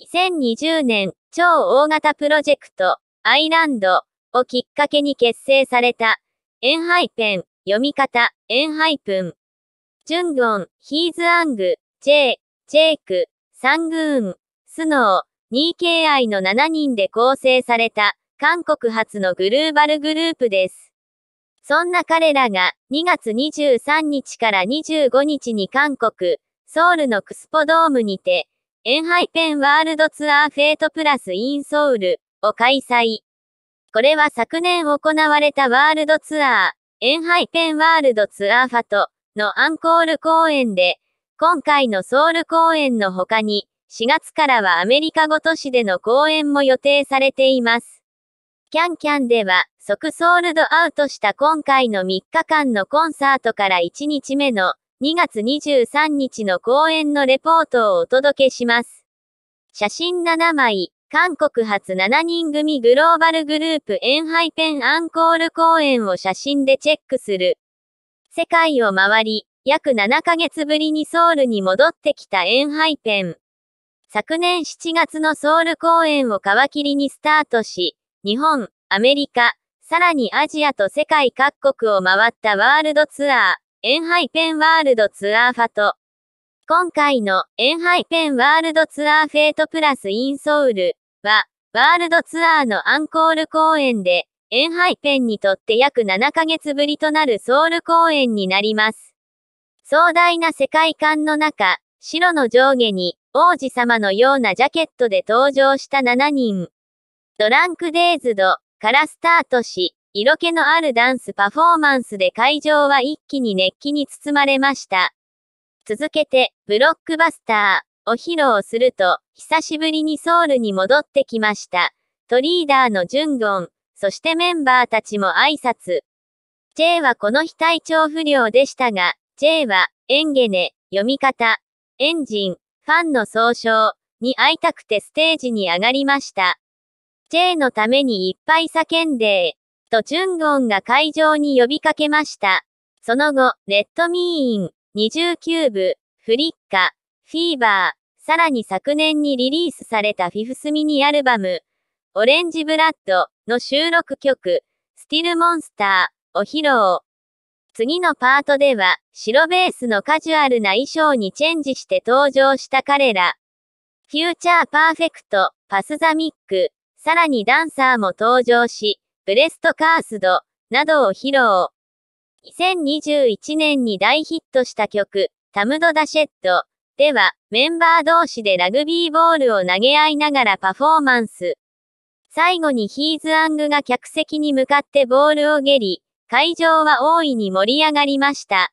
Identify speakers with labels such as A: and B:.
A: 2020年、超大型プロジェクト、アイランドをきっかけに結成された、エンハイペン、読み方、エンハイプン。ジュンゴン、ヒーズアング、ジェイ、ジェイク、サングーン、スノー、2KI の7人で構成された、韓国発のグルーバルグループです。そんな彼らが、2月23日から25日に韓国、ソウルのクスポドームにて、エンハイペンワールドツアーフェイトプラスインソウルを開催。これは昨年行われたワールドツアー、エンハイペンワールドツアーファトのアンコール公演で、今回のソウル公演の他に、4月からはアメリカ5都市での公演も予定されています。キャンキャンでは、即ソールドアウトした今回の3日間のコンサートから1日目の2月23日の公演のレポートをお届けします。写真7枚、韓国発7人組グローバルグループエンハイペンアンコール公演を写真でチェックする。世界を回り、約7ヶ月ぶりにソウルに戻ってきたエンハイペン。昨年7月のソウル公演を皮切りにスタートし、日本、アメリカ、さらにアジアと世界各国を回ったワールドツアー。エンハイペンワールドツアーファト。今回のエンハイペンワールドツアーフェイトプラスインソウルは、ワールドツアーのアンコール公演で、エンハイペンにとって約7ヶ月ぶりとなるソウル公演になります。壮大な世界観の中、白の上下に王子様のようなジャケットで登場した7人。ドランクデイズドからスタートし、色気のあるダンスパフォーマンスで会場は一気に熱気に包まれました。続けて、ブロックバスターを披露すると、久しぶりにソウルに戻ってきました。トリーダーのジュンゴン、そしてメンバーたちも挨拶。J はこの日体調不良でしたが、J は、エンゲネ、読み方、エンジン、ファンの総称に会いたくてステージに上がりました。J のためにいっぱい叫んでとチュンゴンが会場に呼びかけました。その後、レッドミーイン、29部、フリッカ、フィーバー、さらに昨年にリリースされたフィフスミニアルバム、オレンジブラッドの収録曲、スティルモンスターを披露。次のパートでは、白ベースのカジュアルな衣装にチェンジして登場した彼ら。フューチャーパーフェクト、パスザミック、さらにダンサーも登場し、ブレストカースド、などを披露。2021年に大ヒットした曲、タムド・ダシェットでは、メンバー同士でラグビーボールを投げ合いながらパフォーマンス。最後にヒーズ・アングが客席に向かってボールを蹴り、会場は大いに盛り上がりました。